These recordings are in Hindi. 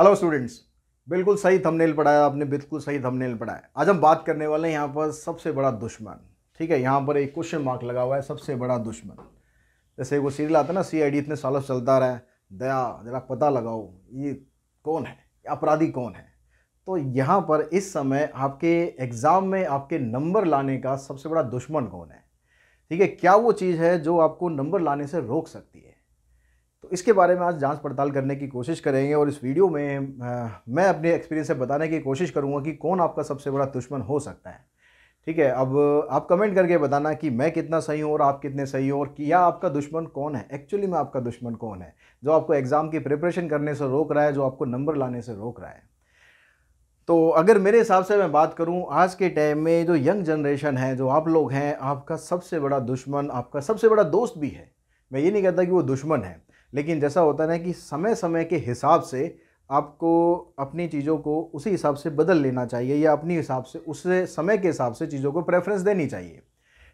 हेलो स्टूडेंट्स बिल्कुल सही थंबनेल पढ़ाया आपने बिल्कुल सही थंबनेल पढ़ाया आज हम बात करने वाले हैं यहाँ पर सबसे बड़ा दुश्मन ठीक है यहाँ पर एक क्वेश्चन मार्क लगा हुआ है सबसे बड़ा दुश्मन जैसे वो सीरियल आता है ना सी इतने सालों से चलता रहा है दया जरा पता लगाओ ये कौन है अपराधी कौन है तो यहाँ पर इस समय आपके एग्ज़ाम में आपके नंबर लाने का सबसे बड़ा दुश्मन कौन है ठीक है क्या वो चीज़ है जो आपको नंबर लाने से रोक सकती है तो इसके बारे में आज जांच पड़ताल करने की कोशिश करेंगे और इस वीडियो में आ, मैं अपने एक्सपीरियंस से बताने की कोशिश करूँगा कि कौन आपका सबसे बड़ा दुश्मन हो सकता है ठीक है अब आप कमेंट करके बताना कि मैं कितना सही हूँ और आप कितने सही हो और या आपका दुश्मन कौन है एक्चुअली में आपका दुश्मन कौन है जो आपको एग्ज़ाम की प्रिपरेशन करने से रोक रहा है जो आपको नंबर लाने से रोक रहा है तो अगर मेरे हिसाब से मैं बात करूं आज के टाइम में जो यंग जनरेशन है जो आप लोग हैं आपका सबसे बड़ा दुश्मन आपका सबसे बड़ा दोस्त भी है मैं ये नहीं कहता कि वो दुश्मन है लेकिन जैसा होता है ना कि समय समय के हिसाब से आपको अपनी चीज़ों को उसी हिसाब से बदल लेना चाहिए या अपनी हिसाब से उससे समय के हिसाब से चीज़ों को प्रेफरेंस देनी चाहिए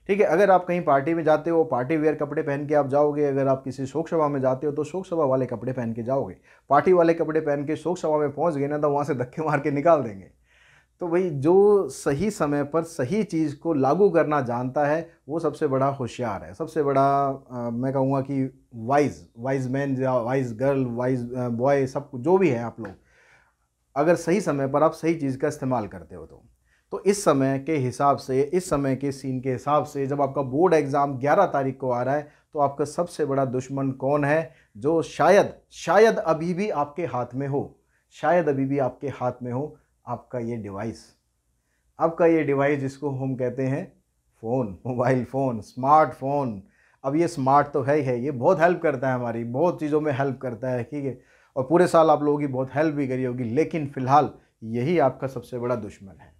ठीक है अगर आप कहीं पार्टी में जाते हो पार्टी वेयर कपड़े पहन के आप जाओगे अगर आप किसी शोक सभा में जाते हो तो शोक सभा वाले कपड़े पहन के जाओगे पार्टी वाले कपड़े पहन के शोक सभा में पहुंच गए ना तो वहाँ से धक्के मार के निकाल देंगे तो वही जो सही समय पर सही चीज़ को लागू करना जानता है वो सबसे बड़ा होशियार है सबसे बड़ा आ, मैं कहूँगा कि वाइज वाइज मैन या वाइज गर्ल वाइज बॉय सब जो भी हैं आप लोग अगर सही समय पर आप सही चीज़ का इस्तेमाल करते हो तो तो इस समय के हिसाब से इस समय के सीन के हिसाब से जब आपका बोर्ड एग्ज़ाम 11 तारीख को आ रहा है तो आपका सबसे बड़ा दुश्मन कौन है जो शायद शायद अभी भी आपके हाथ में हो शायद अभी भी आपके हाथ में हो आपका ये डिवाइस आपका ये डिवाइस जिसको हम कहते हैं फ़ोन मोबाइल फ़ोन स्मार्टफोन अब ये स्मार्ट तो है ही है ये बहुत हेल्प करता है हमारी बहुत चीज़ों में हेल्प करता है ठीक है और पूरे साल आप लोगों की बहुत हेल्प भी करी होगी लेकिन फ़िलहाल यही आपका सबसे बड़ा दुश्मन है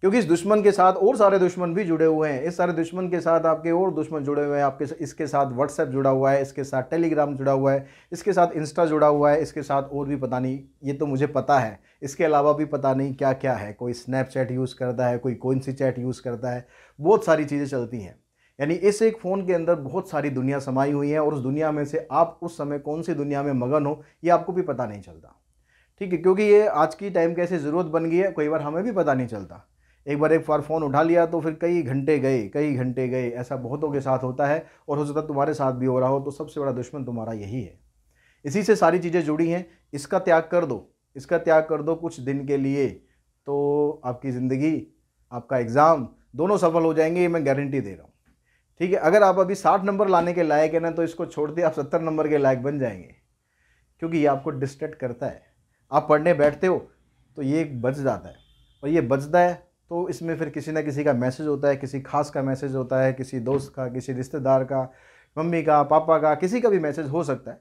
क्योंकि इस दुश्मन के साथ और सारे दुश्मन भी जुड़े हुए हैं इस सारे दुश्मन के साथ आपके और दुश्मन जुड़े हुए हैं आपके इसके साथ व्हाट्सएप जुड़ा हुआ है इसके साथ टेलीग्राम जुड़ा हुआ है इसके साथ इंस्टा जुड़ा हुआ है इसके साथ और भी पता नहीं ये तो मुझे पता है इसके अलावा भी पता नहीं क्या क्या है कोई स्नैपचैट यूज़ करता है कोई कौन सी चैट यूज़ करता है बहुत सारी चीज़ें चलती हैं यानी इस एक फ़ोन के अंदर बहुत सारी दुनिया समाई हुई है और उस दुनिया में से आप उस समय कौन सी दुनिया में मगन हो ये आपको भी पता नहीं चलता ठीक है क्योंकि ये आज की टाइम कैसे ज़रूरत बन गई है कई बार हमें भी पता नहीं चलता एक बार एक बार फ़ोन उठा लिया तो फिर कई घंटे गए कई घंटे गए ऐसा बहुतों के साथ होता है और हो सकता है तुम्हारे साथ भी हो रहा हो तो सबसे बड़ा दुश्मन तुम्हारा यही है इसी से सारी चीज़ें जुड़ी हैं इसका त्याग कर दो इसका त्याग कर दो कुछ दिन के लिए तो आपकी ज़िंदगी आपका एग्ज़ाम दोनों सफल हो जाएंगे ये मैं गारंटी दे रहा हूँ ठीक है अगर आप अभी साठ नंबर लाने के लायक है ना तो इसको छोड़ दिए आप सत्तर नंबर के लायक बन जाएंगे क्योंकि ये आपको डिस्ट्रैक्ट करता है आप पढ़ने बैठते हो तो ये बच जाता है और ये बचता है तो इसमें फिर किसी ना किसी का मैसेज होता है किसी खास का मैसेज होता है किसी दोस्त का किसी रिश्तेदार का मम्मी का पापा का किसी का भी मैसेज हो सकता है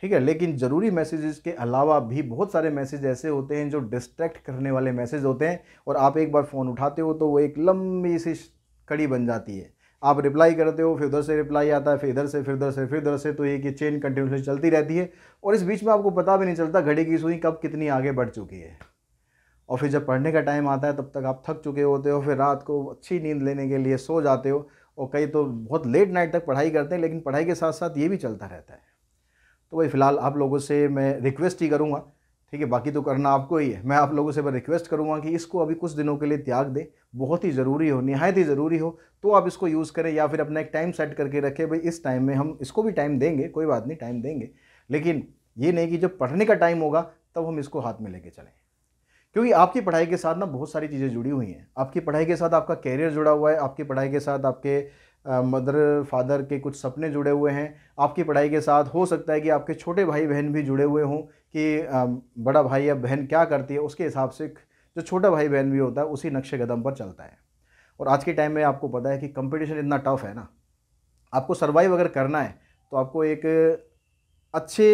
ठीक है लेकिन ज़रूरी मैसेजेस के अलावा भी बहुत सारे मैसेज ऐसे होते हैं जो डिस्ट्रैक्ट करने वाले मैसेज होते हैं और आप एक बार फ़ोन उठाते हो तो वो एक लंबी सी कड़ी बन जाती है आप रिप्लाई करते हो फिर उधर से रिप्लाई आता है फिर इधर से फिर उधर से फिर उधर से तो ये कि चेन कंटिन्यूसली चलती रहती है और इस बीच में आपको पता भी नहीं चलता घड़ी की सुई कब कितनी आगे बढ़ चुकी है और फिर जब पढ़ने का टाइम आता है तब तक आप थक चुके होते हो फिर रात को अच्छी नींद लेने के लिए सो जाते हो और कई तो बहुत लेट नाइट तक पढ़ाई करते हैं लेकिन पढ़ाई के साथ साथ ये भी चलता रहता है तो भाई फ़िलहाल आप लोगों से मैं रिक्वेस्ट ही करूँगा ठीक है बाकी तो करना आपको ही है मैं आप लोगों से मैं रिक्वेस्ट करूँगा कि इसको अभी कुछ दिनों के लिए त्याग दें बहुत ही ज़रूरी हो नहायत ही ज़रूरी हो तो आप इसको यूज़ करें या फिर अपना एक टाइम सेट करके रखें भाई इस टाइम में हम इसको भी टाइम देंगे कोई बात नहीं टाइम देंगे लेकिन ये नहीं कि जब पढ़ने का टाइम होगा तब हम इसको हाथ में लेके चलें क्योंकि आपकी पढ़ाई के साथ ना बहुत सारी चीज़ें जुड़ी हुई हैं आपकी पढ़ाई के साथ आपका कैरियर जुड़ा हुआ है आपकी पढ़ाई के साथ आपके मदर फादर के कुछ सपने जुड़े हुए हैं आपकी पढ़ाई के साथ हो सकता है कि आपके छोटे भाई बहन भी जुड़े हुए हों कि बड़ा भाई या बहन क्या करती है उसके हिसाब से जो छोटा भाई बहन भी होता है उसी नक्शे कदम पर चलता है और आज के टाइम में आपको पता है कि कंपटीशन इतना टफ है ना आपको सर्वाइव अगर करना है तो आपको एक अच्छे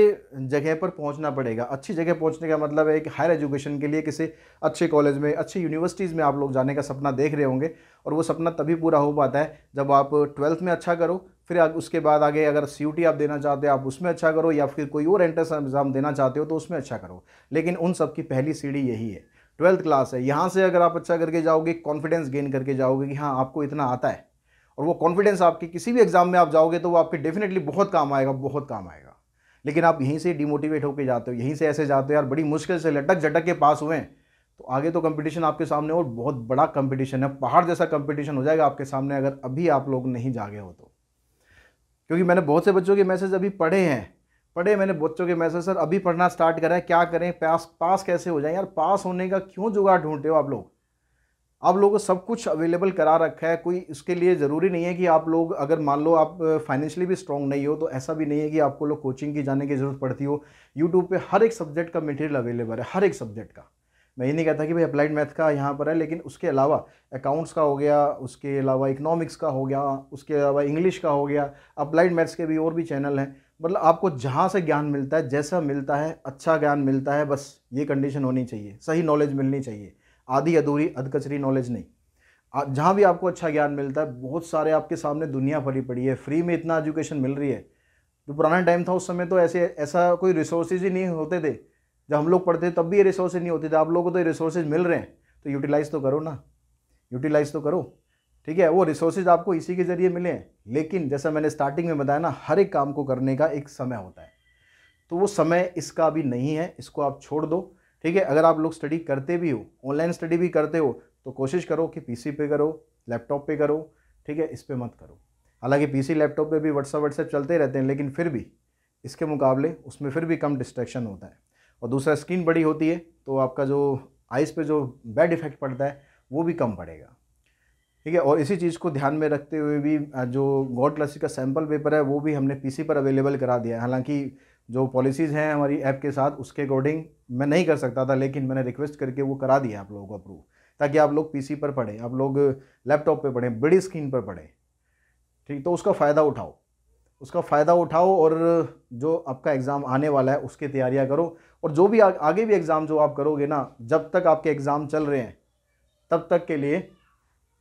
जगह पर पहुंचना पड़ेगा अच्छी जगह पहुंचने का मतलब है कि हायर एजुकेशन के लिए किसी अच्छे कॉलेज में अच्छी यूनिवर्सिटीज़ में आप लोग जाने का सपना देख रहे होंगे और वो सपना तभी पूरा हो पाता है जब आप ट्वेल्थ में अच्छा करो फिर उसके बाद आगे अगर सी आप देना चाहते हो आप उसमें अच्छा करो या फिर कोई और एंट्रेंस एग्ज़ाम देना चाहते हो तो उसमें अच्छा करो लेकिन उन सब की पहली सीढ़ी यही है ट्वेल्थ क्लास है यहाँ से अगर आप अच्छा करके जाओगे कॉन्फिडेंस गेन करके जाओगे कि हाँ आपको इतना आता है और वो कॉन्फिडेंस आपके किसी भी एग्ज़ाम में आप जाओगे तो वो आपके डेफिनेटली बहुत काम आएगा बहुत काम आएगा लेकिन आप यहीं से डिमोटिवेट होकर जाते हो यहीं से ऐसे जाते हो यार बड़ी मुश्किल से लटक झटक के पास हुए तो आगे तो कंपटीशन आपके सामने और बहुत बड़ा कंपटीशन है पहाड़ जैसा कंपटीशन हो जाएगा आपके सामने अगर अभी आप लोग नहीं जागे हो तो क्योंकि मैंने बहुत से बच्चों के मैसेज अभी पढ़े हैं पढ़े मैंने बच्चों के मैसेज सर अभी पढ़ना स्टार्ट करें क्या करें पास पास कैसे हो जाए यार पास होने का क्यों जुगाड़ ढूंढते हो आप लोग आप लोगों को सब कुछ अवेलेबल करा रखा है कोई इसके लिए ज़रूरी नहीं है कि आप लोग अगर मान लो आप फाइनेंशियली भी स्ट्रॉन्ग नहीं हो तो ऐसा भी नहीं है कि आपको लोग कोचिंग की जाने की ज़रूरत पड़ती हो यूट्यूब पे हर एक सब्जेक्ट का मटेरियल अवेलेबल है हर एक सब्जेक्ट का मैं ये नहीं कहता कि भाई अप्लाइड मैथ का यहाँ पर है लेकिन उसके अलावा अकाउंट्स का हो गया उसके अलावा इकनॉमिक्स का हो गया उसके अलावा इंग्लिश का हो गया अप्लाइड मैथ्स के भी और भी चैनल हैं मतलब आपको जहाँ से ज्ञान मिलता है जैसा मिलता है अच्छा ज्ञान मिलता है बस ये कंडीशन होनी चाहिए सही नॉलेज मिलनी चाहिए आधी अधूरी अधकचरी नॉलेज नहीं जहाँ भी आपको अच्छा ज्ञान मिलता है बहुत सारे आपके सामने दुनिया भरी पड़ी है फ्री में इतना एजुकेशन मिल रही है जो तो पुराना टाइम था उस समय तो ऐसे ऐसा कोई रिसोर्सेज ही नहीं होते थे जब हम लोग पढ़ते तब भी ये रिसोर्सेज नहीं होते थे आप लोगों को तो ये रिसोर्सेज मिल रहे हैं तो यूटिलाइज़ तो करो ना यूटिलाइज़ तो करो ठीक है वो रिसोर्सेज आपको इसी के ज़रिए मिले हैं लेकिन जैसा मैंने स्टार्टिंग में बताया ना हर एक काम को करने का एक समय होता है तो वो समय इसका अभी नहीं है इसको आप छोड़ दो ठीक है अगर आप लोग स्टडी करते भी हो ऑनलाइन स्टडी भी करते हो तो कोशिश करो कि पीसी पे करो लैपटॉप पे करो ठीक है इस पर मत करो हालांकि पीसी लैपटॉप पे भी व्हाट्सअप व्हाट्सएप चलते रहते हैं लेकिन फिर भी इसके मुकाबले उसमें फिर भी कम डिस्ट्रैक्शन होता है और दूसरा स्क्रीन बड़ी होती है तो आपका जो आइज़ पर जो बैड इफेक्ट पड़ता है वो भी कम पड़ेगा ठीक है और इसी चीज़ को ध्यान में रखते हुए भी जो गॉड क्लासिक का सैम्पल पेपर है वो भी हमने पी पर अवेलेबल करा दिया है हालाँकि जो पॉलिसीज़ हैं हमारी ऐप के साथ उसके अकॉर्डिंग मैं नहीं कर सकता था लेकिन मैंने रिक्वेस्ट करके वो करा दिया आप लोगों को अप्रूव ताकि आप लोग पी पर पढ़ें आप लोग लैपटॉप पर पढ़ें बड़ी स्क्रीन पर पढ़ें ठीक तो उसका फ़ायदा उठाओ उसका फ़ायदा उठाओ और जो आपका एग्ज़ाम आने वाला है उसकी तैयारियाँ करो और जो भी आ, आगे भी एग्ज़ाम जो आप करोगे ना जब तक आपके एग्ज़ाम चल रहे हैं तब तक के लिए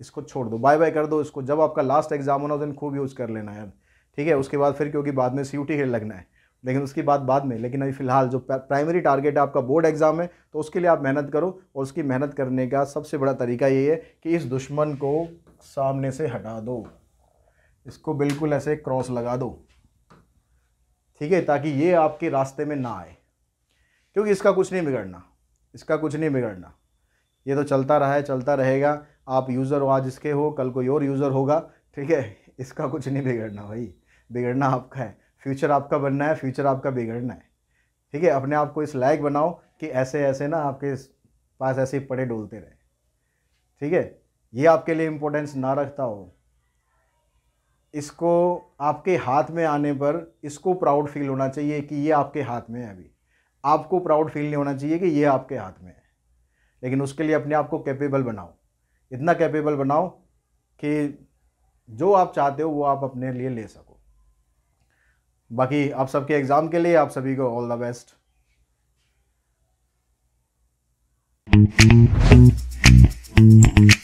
इसको छोड़ दो बाय बाय कर दो इसको जब आपका लास्ट एग्ज़ाम होना उस दिन खूब यूज़ कर लेना यार ठीक है उसके बाद फिर क्योंकि बाद में सी यू टी लगना है लेकिन उसकी बात बाद में लेकिन अभी फ़िलहाल जो प्राइमरी टारगेट आपका बोर्ड एग्ज़ाम है तो उसके लिए आप मेहनत करो और उसकी मेहनत करने का सबसे बड़ा तरीका ये है कि इस दुश्मन को सामने से हटा दो इसको बिल्कुल ऐसे क्रॉस लगा दो ठीक है ताकि ये आपके रास्ते में ना आए क्योंकि इसका कुछ नहीं बिगड़ना इसका कुछ नहीं बिगड़ना ये तो चलता रहा है चलता रहेगा आप यूज़र हो आज इसके हो कल कोई और यूज़र होगा ठीक है इसका कुछ नहीं बिगड़ना भाई बिगड़ना आपका है फ्यूचर आपका बनना है फ्यूचर आपका बिगड़ना है ठीक है अपने आप को इस लायक बनाओ कि ऐसे ऐसे ना आपके पास ऐसे पड़े डोलते रहे ठीक है ये आपके लिए इम्पोर्टेंस ना रखता हो इसको आपके हाथ में आने पर इसको प्राउड फील होना चाहिए कि ये आपके हाथ में है अभी आपको प्राउड फील नहीं होना चाहिए कि ये आपके हाथ में है लेकिन उसके लिए अपने आप को कैपेबल बनाओ इतना कैपेबल बनाओ कि जो आप चाहते हो वो आप अपने लिए ले सको बाकी आप सबके एग्ज़ाम के लिए आप सभी को ऑल द बेस्ट